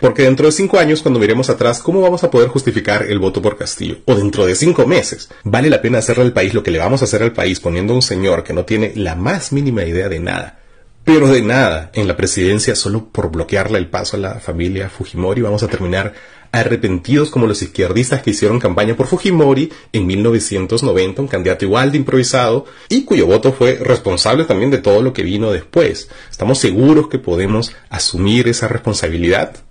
Porque dentro de cinco años, cuando miremos atrás, ¿cómo vamos a poder justificar el voto por Castillo? O dentro de cinco meses. ¿Vale la pena hacerle al país lo que le vamos a hacer al país poniendo a un señor que no tiene la más mínima idea de nada? Pero de nada, en la presidencia, solo por bloquearle el paso a la familia Fujimori, vamos a terminar arrepentidos como los izquierdistas que hicieron campaña por Fujimori en 1990, un candidato igual de improvisado y cuyo voto fue responsable también de todo lo que vino después. ¿Estamos seguros que podemos asumir esa responsabilidad?